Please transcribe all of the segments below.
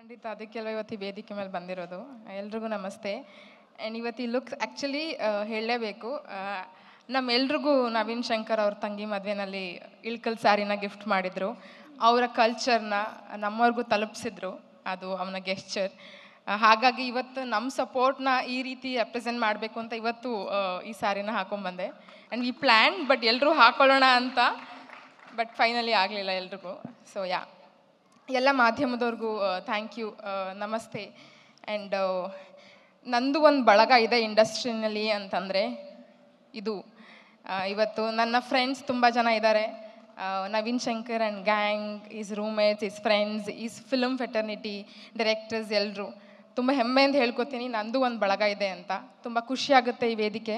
ಖಂಡಿತ ಅದಕ್ಕೆಲ್ಲ ಇವತ್ತು ವೇದಿಕೆ ಮೇಲೆ ಬಂದಿರೋದು ಎಲ್ರಿಗೂ ನಮಸ್ತೆ ಆ್ಯಂಡ್ ಇವತ್ತು ಈ ಲುಕ್ಸ್ ಆ್ಯಕ್ಚುಲಿ ಹೇಳಲೇಬೇಕು ನಮ್ಮೆಲ್ರಿಗೂ ನವೀನ್ ಶಂಕರ್ ಅವ್ರ ತಂಗಿ ಮದುವೆನಲ್ಲಿ ಇಳ್ಕಲ್ ಸ್ಯಾರಿನ ಗಿಫ್ಟ್ ಮಾಡಿದರು ಅವರ ಕಲ್ಚರ್ನ ನಮ್ಮವ್ರಿಗೂ ತಲುಪಿಸಿದ್ರು ಅದು ಅವನ ಗೆಸ್ಚರ್ ಹಾಗಾಗಿ ಇವತ್ತು ನಮ್ಮ ಸಪೋರ್ಟ್ನ ಈ ರೀತಿ ರೆಪ್ರೆಸೆಂಟ್ ಮಾಡಬೇಕು ಅಂತ ಇವತ್ತು ಈ ಸ್ಯಾರಿನ ಹಾಕೊಂಡ್ಬಂದೆ ಆ್ಯಂಡ್ ವಿ ಪ್ಲ್ಯಾನ್ ಬಟ್ ಎಲ್ಲರೂ ಹಾಕೊಳ್ಳೋಣ ಅಂತ ಬಟ್ ಫೈನಲಿ ಆಗಲಿಲ್ಲ ಎಲ್ರಿಗೂ ಸೊ ಯಾ ಎಲ್ಲ ಮಾಧ್ಯಮದವ್ರಿಗೂ ಥ್ಯಾಂಕ್ ಯು ನಮಸ್ತೆ ಆ್ಯಂಡ್ ನಂದು ಒಂದು ಬಳಗ ಇದೆ ಇಂಡಸ್ಟ್ರಿನಲ್ಲಿ ಅಂತಂದರೆ ಇದು ಇವತ್ತು ನನ್ನ ಫ್ರೆಂಡ್ಸ್ ತುಂಬ ಜನ ಇದ್ದಾರೆ Naveen Shankar and gang is roommates is friends is film fraternity directors ಎಲ್ಲರೂ ತುಂಬ ಹೆಮ್ಮೆ ಅಂತ ಹೇಳ್ಕೊತೀನಿ ನಂದು ಒಂದು ಬಳಗ ಇದೆ ಅಂತ ತುಂಬ ಖುಷಿಯಾಗುತ್ತೆ ಈ ವೇದಿಕೆ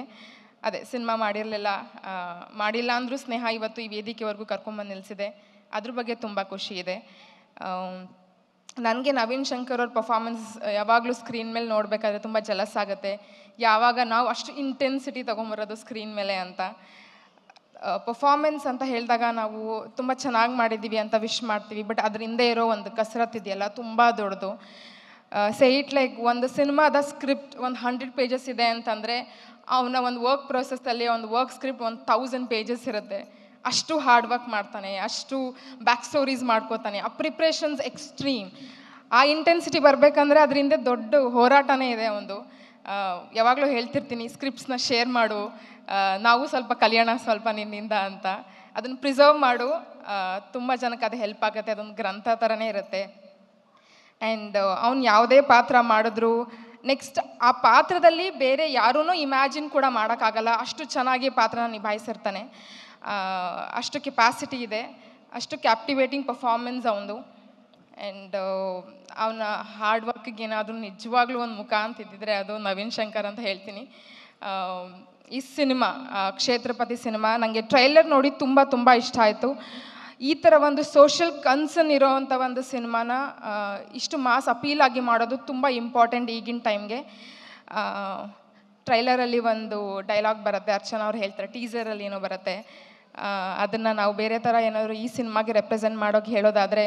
ಅದೇ ಸಿನಿಮಾ ಮಾಡಿರಲಿಲ್ಲ ಮಾಡಿಲ್ಲ ಅಂದರೂ ಸ್ನೇಹ ಇವತ್ತು ಈ ವೇದಿಕೆವರೆಗೂ ಕರ್ಕೊಂಬಂದು ನಿಲ್ಲಿಸಿದೆ ಅದ್ರ ಬಗ್ಗೆ ತುಂಬ ಖುಷಿ ಇದೆ ನನಗೆ ನವೀನ್ ಶಂಕರ್ ಅವ್ರ ಪರ್ಫಾಮೆನ್ಸ್ ಯಾವಾಗಲೂ ಸ್ಕ್ರೀನ್ ಮೇಲೆ ನೋಡಬೇಕಾದ್ರೆ ತುಂಬ ಜಲಸ್ ಆಗುತ್ತೆ ಯಾವಾಗ ನಾವು ಅಷ್ಟು ಇಂಟೆನ್ಸಿಟಿ ತೊಗೊಂಬರೋದು ಸ್ಕ್ರೀನ್ ಮೇಲೆ ಅಂತ ಪರ್ಫಾರ್ಮೆನ್ಸ್ ಅಂತ ಹೇಳಿದಾಗ ನಾವು ತುಂಬ ಚೆನ್ನಾಗಿ ಮಾಡಿದ್ದೀವಿ ಅಂತ ವಿಶ್ ಮಾಡ್ತೀವಿ ಬಟ್ ಅದರಿಂದ ಇರೋ ಒಂದು ಕಸರತ್ತು ಇದೆಯಲ್ಲ ತುಂಬ ದೊಡ್ಡದು ಸೇ ಇಟ್ ಲೈಕ್ ಒಂದು ಸಿನಿಮಾದ ಸ್ಕ್ರಿಪ್ಟ್ ಒಂದು ಹಂಡ್ರೆಡ್ ಪೇಜಸ್ ಇದೆ ಅಂತಂದರೆ ಅವನ ಒಂದು ವರ್ಕ್ ಪ್ರೊಸೆಸ್ಸಲ್ಲಿ ಒಂದು ವರ್ಕ್ ಸ್ಕ್ರಿಪ್ಟ್ ಒಂದು ಥೌಸಂಡ್ ಪೇಜಸ್ ಇರುತ್ತೆ ಅಷ್ಟು ಹಾರ್ಡ್ ವರ್ಕ್ ಮಾಡ್ತಾನೆ ಅಷ್ಟು ಬ್ಯಾಕ್ ಸ್ಟೋರೀಸ್ ಮಾಡ್ಕೋತಾನೆ ಆ ಪ್ರಿಪ್ರೇಷನ್ಸ್ ಎಕ್ಸ್ಟ್ರೀಮ್ ಆ ಇಂಟೆನ್ಸಿಟಿ ಬರಬೇಕಂದ್ರೆ ಅದರಿಂದ ದೊಡ್ಡ ಹೋರಾಟನೇ ಇದೆ ಒಂದು ಯಾವಾಗಲೂ ಹೇಳ್ತಿರ್ತೀನಿ ಸ್ಕ್ರಿಪ್ಟ್ಸ್ನ ಶೇರ್ ಮಾಡು ನಾವು ಸ್ವಲ್ಪ ಕಲಿಯೋಣ ಸ್ವಲ್ಪ ನಿನ್ನಿಂದ ಅಂತ ಅದನ್ನು ಪ್ರಿಸರ್ವ್ ಮಾಡು ತುಂಬ ಜನಕ್ಕೆ ಅದು ಹೆಲ್ಪ್ ಆಗುತ್ತೆ ಅದೊಂದು ಗ್ರಂಥ ಥರನೇ ಇರುತ್ತೆ ಆ್ಯಂಡ್ ಅವ್ನು ಯಾವುದೇ ಪಾತ್ರ ಮಾಡಿದ್ರು ನೆಕ್ಸ್ಟ್ ಆ ಪಾತ್ರದಲ್ಲಿ ಬೇರೆ ಯಾರೂ ಇಮ್ಯಾಜಿನ್ ಕೂಡ ಮಾಡೋಕ್ಕಾಗಲ್ಲ ಅಷ್ಟು ಚೆನ್ನಾಗಿ ಪಾತ್ರನ ನಿಭಾಯಿಸಿರ್ತಾನೆ ಅಷ್ಟು ಕೆಪಾಸಿಟಿ ಇದೆ ಅಷ್ಟು ಕ್ಯಾಪ್ಟಿವೇಟಿಂಗ್ ಪರ್ಫಾರ್ಮೆನ್ಸ್ ಅವನದು ಆ್ಯಂಡ್ ಅವನ ಹಾರ್ಡ್ ವರ್ಕ್ಗೆ ಏನಾದರೂ ನಿಜವಾಗ್ಲೂ ಒಂದು ಮುಖ ಅಂತ ಇದ್ದಿದ್ರೆ ಅದು ನವೀನ್ ಶಂಕರ್ ಅಂತ ಹೇಳ್ತೀನಿ ಈ ಸಿನಿಮಾ ಕ್ಷೇತ್ರಪತಿ ಸಿನಿಮಾ ನನಗೆ ಟ್ರೈಲರ್ ನೋಡಿ ತುಂಬ ತುಂಬ ಇಷ್ಟ ಆಯಿತು ಈ ಥರ ಒಂದು ಸೋಷಿಯಲ್ ಕನ್ಸರ್ನ್ ಇರೋವಂಥ ಒಂದು ಸಿನಿಮಾನ ಇಷ್ಟು ಮಾಸ್ ಅಪೀಲಾಗಿ ಮಾಡೋದು ತುಂಬ ಇಂಪಾರ್ಟೆಂಟ್ ಈಗಿನ ಟೈಮ್ಗೆ ಟ್ರೈಲರಲ್ಲಿ ಒಂದು ಡೈಲಾಗ್ ಬರುತ್ತೆ ಅರ್ಚನಾ ಅವ್ರು ಹೇಳ್ತಾರೆ ಟೀಸರಲ್ಲಿ ಏನೋ ಬರುತ್ತೆ ಅದನ್ನು ನಾವು ಬೇರೆ ಥರ ಏನಾದರೂ ಈ ಸಿನಿಮಾಗೆ ರೆಪ್ರೆಸೆಂಟ್ ಮಾಡೋಕೆ ಹೇಳೋದಾದರೆ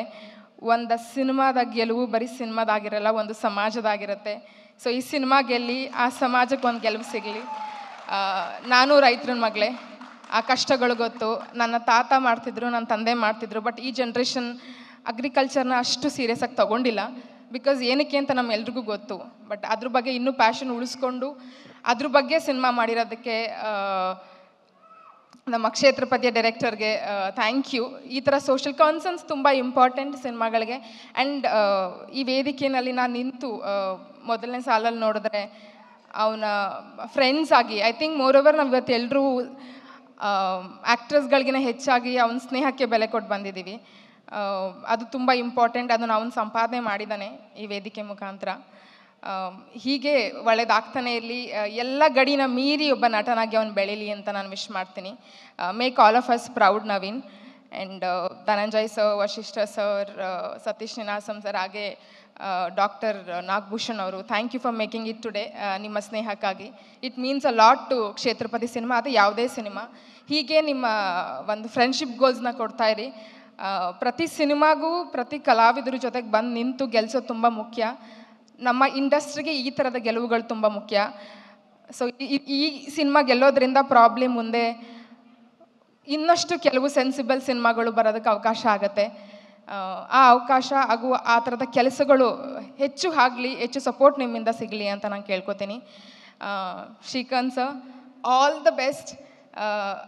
ಒಂದು ಸಿನಿಮಾದ ಗೆಲುವು ಬರೀ ಸಿನಿಮಾದಾಗಿರಲ್ಲ ಒಂದು ಸಮಾಜದಾಗಿರುತ್ತೆ ಸೊ ಈ ಸಿನಿಮಾ ಗೆಲ್ಲಿ ಆ ಸಮಾಜಕ್ಕೆ ಒಂದು ಗೆಲುವು ಸಿಗಲಿ ನಾನು ರೈತರ ಮಗಳೇ ಆ ಕಷ್ಟಗಳು ಗೊತ್ತು ನನ್ನ ತಾತ ಮಾಡ್ತಿದ್ರು ನನ್ನ ತಂದೆ ಮಾಡ್ತಿದ್ರು ಬಟ್ ಈ ಜನ್ರೇಷನ್ ಅಗ್ರಿಕಲ್ಚರ್ನ ಅಷ್ಟು ಸೀರಿಯಸ್ಸಾಗಿ ತೊಗೊಂಡಿಲ್ಲ ಬಿಕಾಸ್ ಏನಕ್ಕೆ ಅಂತ ನಮ್ಮೆಲ್ರಿಗೂ ಗೊತ್ತು ಬಟ್ ಅದ್ರ ಬಗ್ಗೆ ಇನ್ನೂ ಪ್ಯಾಷನ್ ಉಳಿಸ್ಕೊಂಡು ಅದ್ರ ಬಗ್ಗೆ ಸಿನಿಮಾ ಮಾಡಿರೋದಕ್ಕೆ ನಮ್ಮ ಕ್ಷೇತ್ರಪತಿಯ ಡೈರೆಕ್ಟರ್ಗೆ ಥ್ಯಾಂಕ್ ಯು ಈ ಥರ ಸೋಷಿಯಲ್ ಕಾನ್ಸನ್ಸ್ ತುಂಬ ಇಂಪಾರ್ಟೆಂಟ್ ಸಿನಿಮಾಗಳಿಗೆ ಆ್ಯಂಡ್ ಈ ವೇದಿಕೆಯಲ್ಲಿ ನಾನು ನಿಂತು ಮೊದಲನೇ ಸಾಲಲ್ಲಿ ನೋಡಿದ್ರೆ ಅವನ ಫ್ರೆಂಡ್ಸ್ ಆಗಿ ಐ ಥಿಂಕ್ ಮೋರ್ ಓವರ್ ನಾವು ಇವತ್ತು ಎಲ್ಲರೂ ಆ್ಯಕ್ಟ್ರೆಸ್ಗಳಿಗಿನ ಹೆಚ್ಚಾಗಿ ಅವನ ಸ್ನೇಹಕ್ಕೆ ಬೆಲೆ ಕೊಟ್ಟು ಬಂದಿದ್ದೀವಿ ಅದು ತುಂಬ ಇಂಪಾರ್ಟೆಂಟ್ ಅದನ್ನು ಅವನು ಸಂಪಾದನೆ ಮಾಡಿದ್ದಾನೆ ಈ ವೇದಿಕೆ ಮುಖಾಂತರ ಹೀಗೆ ಒಳ್ಳೇದಾಗ್ತಾನೆ ಇರಲಿ ಎಲ್ಲ ಗಡಿನ ಮೀರಿ ಒಬ್ಬ ನಟನಾಗಿ ಅವನು ಬೆಳೀಲಿ ಅಂತ ನಾನು ವಿಶ್ ಮಾಡ್ತೀನಿ make all of us proud Naveen and Dhananjay sir Vasishta sir Satish Ninasam sir ಹಾಗೆ ಡಾಕ್ಟರ್ ನಾಗಭೂಷಣ್ ಅವರು thank you for making it today ನಿಮ್ಮ ಸ್ನೇಹಕ್ಕಾಗಿ it means a lot to Kshetrapati cinema ಅದು ಯಾವುದೇ ಸಿನಿಮಾ ಹೀಗೆ ನಿಮ್ಮ ಒಂದು ಫ್ರೆಂಡ್ಶಿಪ್ ಗೋಲ್ಸ್ನ ಇರಿ ಪ್ರತಿ ಸಿನಿಮಾಗೂ ಪ್ರತಿ ಕಲಾವಿದರ ಜೊತೆಗೆ ಬಂದು ನಿಂತು ಗೆಲ್ಸೋದು ತುಂಬ ಮುಖ್ಯ ನಮ್ಮ ಇಂಡಸ್ಟ್ರಿಗೆ ಈ ಥರದ ಗೆಲುವುಗಳು ತುಂಬ ಮುಖ್ಯ ಸೊ ಈ ಸಿನಿಮಾ ಗೆಲ್ಲೋದ್ರಿಂದ ಪ್ರಾಬ್ಲಮ್ ಮುಂದೆ ಇನ್ನಷ್ಟು ಕೆಲವು ಸೆನ್ಸಿಬಲ್ ಸಿನಿಮಾಗಳು ಬರೋದಕ್ಕೆ ಅವಕಾಶ ಆಗುತ್ತೆ ಆ ಅವಕಾಶ ಹಾಗೂ ಆ ಥರದ ಕೆಲಸಗಳು ಹೆಚ್ಚು ಆಗಲಿ ಹೆಚ್ಚು ಸಪೋರ್ಟ್ ನಿಮ್ಮಿಂದ ಸಿಗಲಿ ಅಂತ ನಾನು ಕೇಳ್ಕೊತೀನಿ Srikanth sir all the best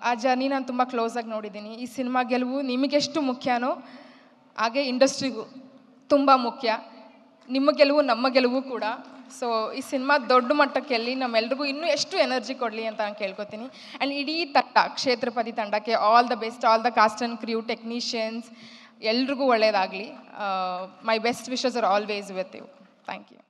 ಆ ಜರ್ನಿ ನಾನು ತುಂಬ ಕ್ಲೋಸಾಗಿ ನೋಡಿದ್ದೀನಿ ಈ ಸಿನಿಮಾ ಗೆಲುವು ನಿಮಗೆಷ್ಟು ಮುಖ್ಯನೋ ಹಾಗೆ ಇಂಡಸ್ಟ್ರಿಗೂ ತುಂಬ ಮುಖ್ಯ ನಿಮ್ಮ ಗೆಲುವು ನಮ್ಮ ಗೆಲುವು ಕೂಡ ಸೊ ಈ ಸಿನಿಮಾ ದೊಡ್ಡ ಮಟ್ಟಕ್ಕೆಲ್ಲಿ ನಮ್ಮೆಲ್ರಿಗೂ ಇನ್ನೂ ಎಷ್ಟು ಎನರ್ಜಿ ಕೊಡಲಿ ಅಂತ ನಾನು ಕೇಳ್ಕೊತೀನಿ ಆ್ಯಂಡ್ ಇಡೀ ತಟ್ಟ ಕ್ಷೇತ್ರಪತಿ ತಂಡಕ್ಕೆ all the best all the cast and crew technicians ಎಲ್ರಿಗೂ ಒಳ್ಳೆಯದಾಗಲಿ my best wishes are always with you thank you